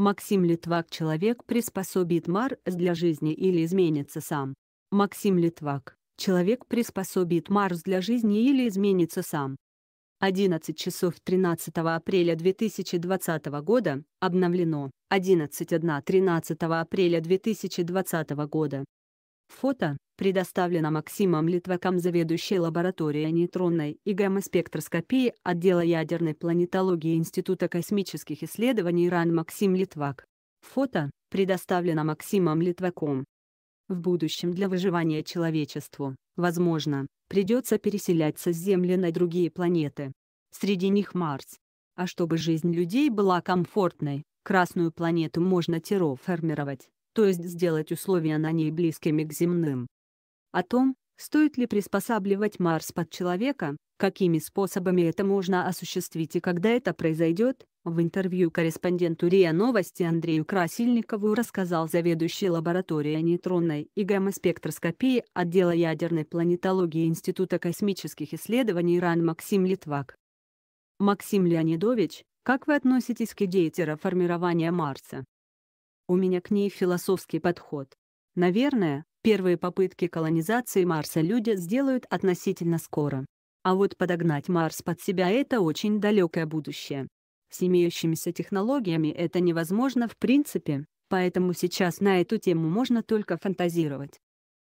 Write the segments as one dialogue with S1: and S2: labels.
S1: Максим Литвак «Человек приспособит Марс для жизни или изменится сам». Максим Литвак «Человек приспособит Марс для жизни или изменится сам». 11 часов 13 апреля 2020 года, обновлено, 13 апреля 2020 года. Фото предоставлена Максимом Литваком заведующей лабораторией нейтронной и гамма-спектроскопии отдела ядерной планетологии Института космических исследований РАН Максим Литвак. Фото предоставлено Максимом Литваком. В будущем для выживания человечеству, возможно, придется переселяться с Земли на другие планеты. Среди них Марс. А чтобы жизнь людей была комфортной, Красную планету можно терраформировать, то есть сделать условия на ней близкими к земным. О том, стоит ли приспосабливать Марс под человека, какими способами это можно осуществить и когда это произойдет, в интервью корреспонденту РИА Новости Андрею Красильникову рассказал заведующий лабораторией нейтронной и гаммоспектроскопии отдела ядерной планетологии Института космических исследований РАН Максим Литвак. Максим Леонидович, как вы относитесь к идее терраформирования Марса? У меня к ней философский подход. Наверное, Первые попытки колонизации Марса люди сделают относительно скоро. А вот подогнать Марс под себя — это очень далекое будущее. С имеющимися технологиями это невозможно в принципе, поэтому сейчас на эту тему можно только фантазировать.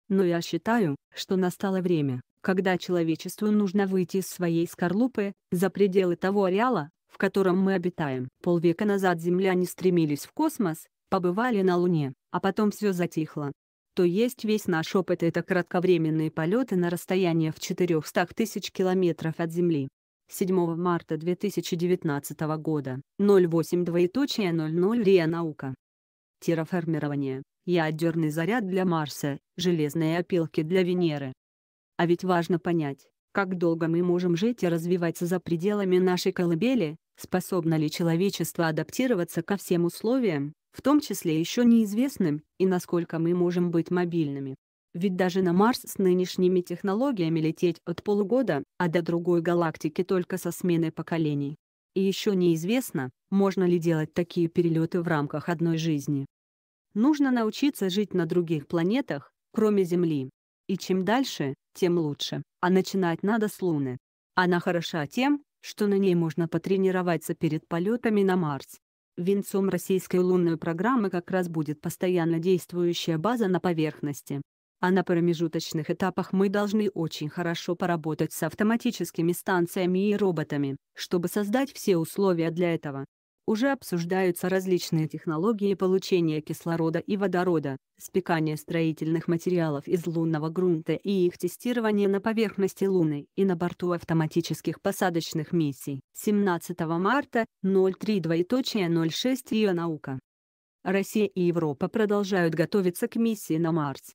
S1: Но я считаю, что настало время, когда человечеству нужно выйти из своей скорлупы, за пределы того ареала, в котором мы обитаем. Полвека назад земляне стремились в космос, побывали на Луне, а потом все затихло то есть весь наш опыт — это кратковременные полеты на расстояние в 400 тысяч километров от Земли. 7 марта 2019 года, 08 двоеточие 00 РИА Наука. Терраформирование, ядерный заряд для Марса, железные опилки для Венеры. А ведь важно понять, как долго мы можем жить и развиваться за пределами нашей колыбели, способно ли человечество адаптироваться ко всем условиям, в том числе еще неизвестным, и насколько мы можем быть мобильными. Ведь даже на Марс с нынешними технологиями лететь от полугода, а до другой галактики только со сменой поколений. И еще неизвестно, можно ли делать такие перелеты в рамках одной жизни. Нужно научиться жить на других планетах, кроме Земли. И чем дальше, тем лучше, а начинать надо с Луны. Она хороша тем, что на ней можно потренироваться перед полетами на Марс. Венцом российской лунной программы как раз будет постоянно действующая база на поверхности. А на промежуточных этапах мы должны очень хорошо поработать с автоматическими станциями и роботами, чтобы создать все условия для этого. Уже обсуждаются различные технологии получения кислорода и водорода, спекания строительных материалов из лунного грунта и их тестирование на поверхности Луны и на борту автоматических посадочных миссий. 17 марта, 03.06 ее наука. Россия и Европа продолжают готовиться к миссии на Марс.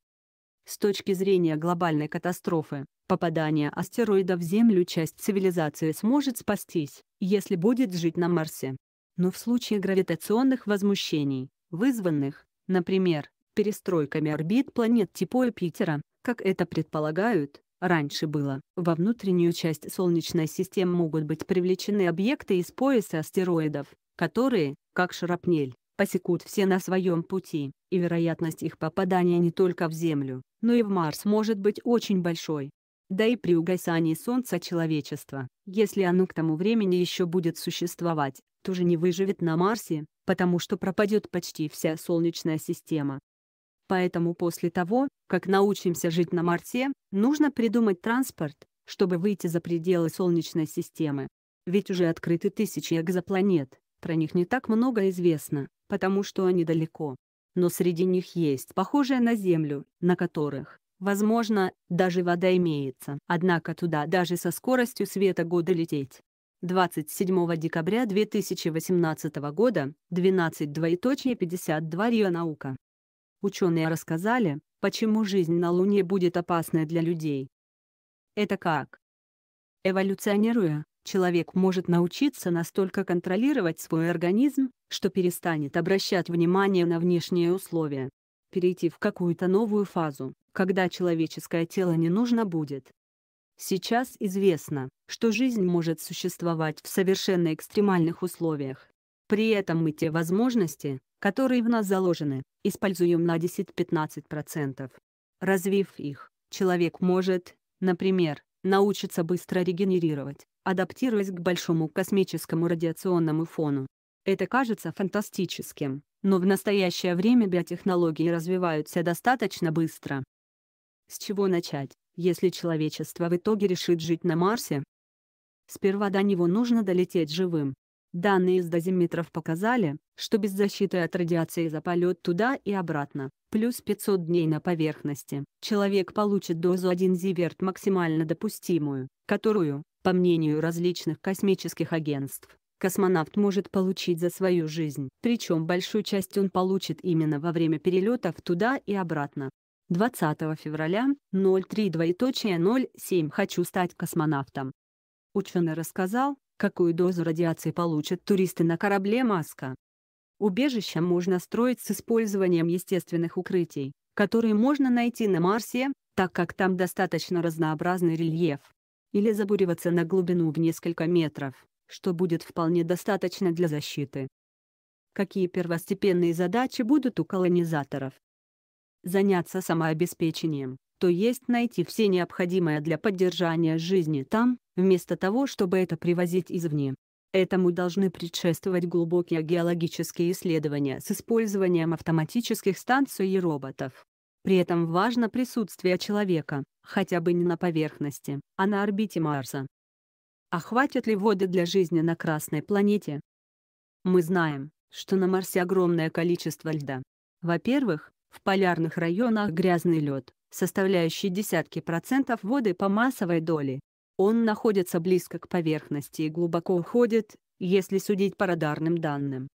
S1: С точки зрения глобальной катастрофы, попадание астероида в Землю часть цивилизации сможет спастись, если будет жить на Марсе но в случае гравитационных возмущений, вызванных, например, перестройками орбит планет типа Юпитера, как это предполагают, раньше было. Во внутреннюю часть Солнечной системы могут быть привлечены объекты из пояса астероидов, которые, как шрапнель, посекут все на своем пути, и вероятность их попадания не только в Землю, но и в Марс может быть очень большой да и при угасании Солнца человечество, если оно к тому времени еще будет существовать, тоже не выживет на Марсе, потому что пропадет почти вся Солнечная система. Поэтому после того, как научимся жить на Марсе, нужно придумать транспорт, чтобы выйти за пределы Солнечной системы. Ведь уже открыты тысячи экзопланет, про них не так много известно, потому что они далеко. Но среди них есть похожие на Землю, на которых, Возможно, даже вода имеется. Однако туда даже со скоростью света года лететь. 27 декабря 2018 года, 12.52 РИА Наука. Ученые рассказали, почему жизнь на Луне будет опасной для людей. Это как? Эволюционируя, человек может научиться настолько контролировать свой организм, что перестанет обращать внимание на внешние условия перейти в какую-то новую фазу, когда человеческое тело не нужно будет. Сейчас известно, что жизнь может существовать в совершенно экстремальных условиях. При этом мы те возможности, которые в нас заложены, используем на 10-15%. Развив их, человек может, например, научиться быстро регенерировать, адаптируясь к большому космическому радиационному фону. Это кажется фантастическим, но в настоящее время биотехнологии развиваются достаточно быстро. С чего начать, если человечество в итоге решит жить на Марсе? Сперва до него нужно долететь живым. Данные из дозиметров показали, что без защиты от радиации за полет туда и обратно, плюс 500 дней на поверхности, человек получит дозу 1 зиверт максимально допустимую, которую, по мнению различных космических агентств, космонавт может получить за свою жизнь, причем большую часть он получит именно во время перелетов туда и обратно. 20 февраля 03 «Хочу стать космонавтом». Ученый рассказал, какую дозу радиации получат туристы на корабле «Маска». Убежище можно строить с использованием естественных укрытий, которые можно найти на Марсе, так как там достаточно разнообразный рельеф. Или забуриваться на глубину в несколько метров, что будет вполне достаточно для защиты. Какие первостепенные задачи будут у колонизаторов? Заняться самообеспечением, то есть найти все необходимое для поддержания жизни там, вместо того, чтобы это привозить извне. Этому должны предшествовать глубокие геологические исследования с использованием автоматических станций и роботов. При этом важно присутствие человека, хотя бы не на поверхности, а на орбите Марса. А хватит ли воды для жизни на Красной планете? Мы знаем, что на Марсе огромное количество льда. Во-первых, в полярных районах грязный лед, составляющий десятки процентов воды по массовой доли. Он находится близко к поверхности и глубоко уходит, если судить по радарным данным.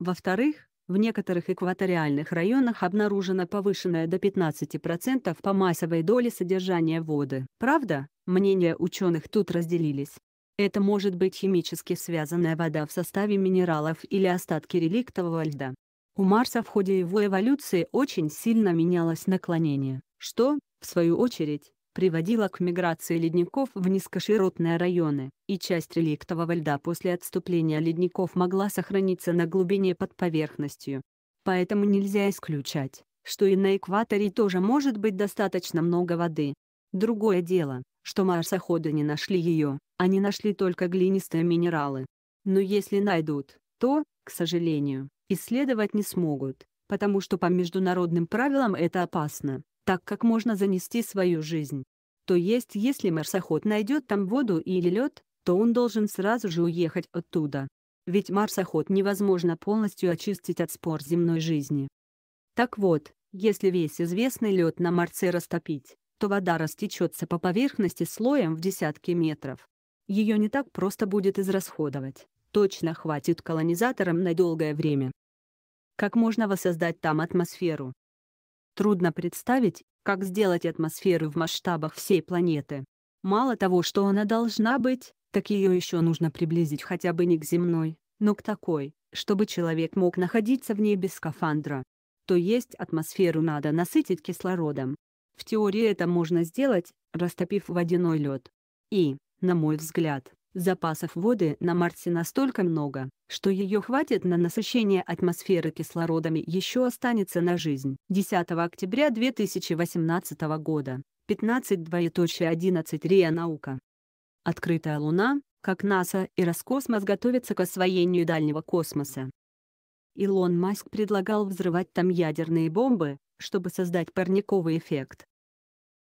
S1: Во-вторых, в некоторых экваториальных районах обнаружено повышенное до 15% по массовой доле содержания воды. Правда, мнения ученых тут разделились. Это может быть химически связанная вода в составе минералов или остатки реликтового льда. У Марса в ходе его эволюции очень сильно менялось наклонение, что, в свою очередь, приводила к миграции ледников в низкоширотные районы, и часть реликтового льда после отступления ледников могла сохраниться на глубине под поверхностью. Поэтому нельзя исключать, что и на экваторе тоже может быть достаточно много воды. Другое дело, что марсоходы не нашли ее, они нашли только глинистые минералы. Но если найдут, то, к сожалению, исследовать не смогут, потому что по международным правилам это опасно так как можно занести свою жизнь. То есть если марсоход найдет там воду или лед, то он должен сразу же уехать оттуда. Ведь марсоход невозможно полностью очистить от спор земной жизни. Так вот, если весь известный лед на Марсе растопить, то вода растечется по поверхности слоем в десятки метров. Ее не так просто будет израсходовать, точно хватит колонизаторам на долгое время. Как можно воссоздать там атмосферу? Трудно представить, как сделать атмосферу в масштабах всей планеты. Мало того, что она должна быть, так ее еще нужно приблизить хотя бы не к земной, но к такой, чтобы человек мог находиться в ней без скафандра. То есть атмосферу надо насытить кислородом. В теории это можно сделать, растопив водяной лед. И, на мой взгляд, Запасов воды на Марсе настолько много, что ее хватит на насыщение атмосферы кислородами еще останется на жизнь. 10 октября 2018 года. 15.2.11 РИА Наука. Открытая Луна, как НАСА и Роскосмос готовятся к освоению дальнего космоса. Илон Маск предлагал взрывать там ядерные бомбы, чтобы создать парниковый эффект.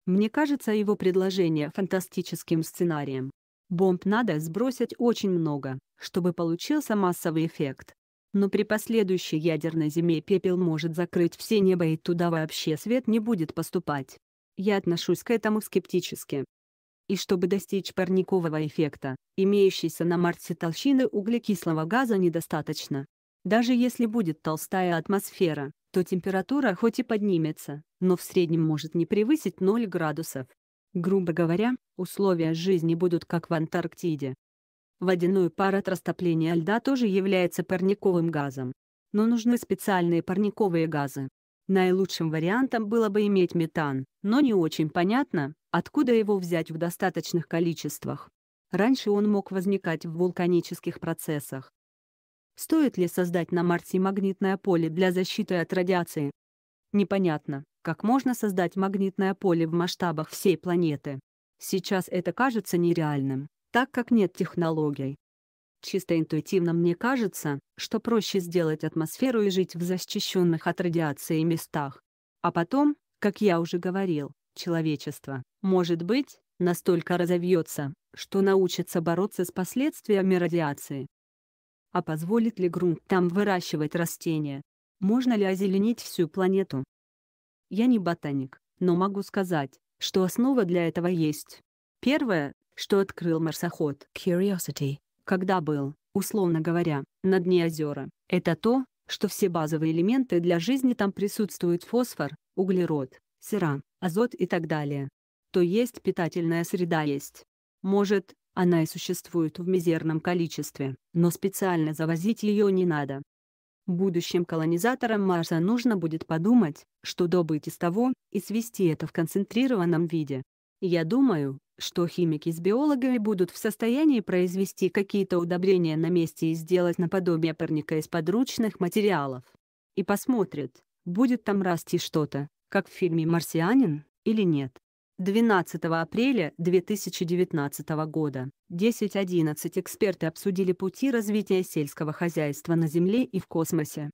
S1: Мне кажется его предложение фантастическим сценарием. Бомб надо сбросить очень много, чтобы получился массовый эффект. Но при последующей ядерной зиме пепел может закрыть все небо и туда вообще свет не будет поступать. Я отношусь к этому скептически. И чтобы достичь парникового эффекта, имеющейся на Марсе толщины углекислого газа недостаточно. Даже если будет толстая атмосфера, то температура хоть и поднимется, но в среднем может не превысить 0 градусов. Грубо говоря, условия жизни будут как в Антарктиде. Водяной пар от растопления льда тоже является парниковым газом. Но нужны специальные парниковые газы. Наилучшим вариантом было бы иметь метан, но не очень понятно, откуда его взять в достаточных количествах. Раньше он мог возникать в вулканических процессах. Стоит ли создать на Марсе магнитное поле для защиты от радиации? Непонятно. Как можно создать магнитное поле в масштабах всей планеты? Сейчас это кажется нереальным, так как нет технологий. Чисто интуитивно мне кажется, что проще сделать атмосферу и жить в защищенных от радиации местах. А потом, как я уже говорил, человечество, может быть, настолько разовьется, что научится бороться с последствиями радиации. А позволит ли грунт там выращивать растения? Можно ли озеленить всю планету? Я не ботаник, но могу сказать, что основа для этого есть. Первое, что открыл марсоход Curiosity, когда был, условно говоря, на дне озера, это то, что все базовые элементы для жизни там присутствуют фосфор, углерод, сера, азот и так далее. То есть питательная среда есть. Может, она и существует в мизерном количестве, но специально завозить ее не надо. Будущим колонизаторам Марса нужно будет подумать, что добыть из того, и свести это в концентрированном виде. Я думаю, что химики с биологами будут в состоянии произвести какие-то удобрения на месте и сделать наподобие парника из подручных материалов. И посмотрят, будет там расти что-то, как в фильме «Марсианин» или нет. 12 апреля 2019 года. 10.11 эксперты обсудили пути развития сельского хозяйства на Земле и в космосе.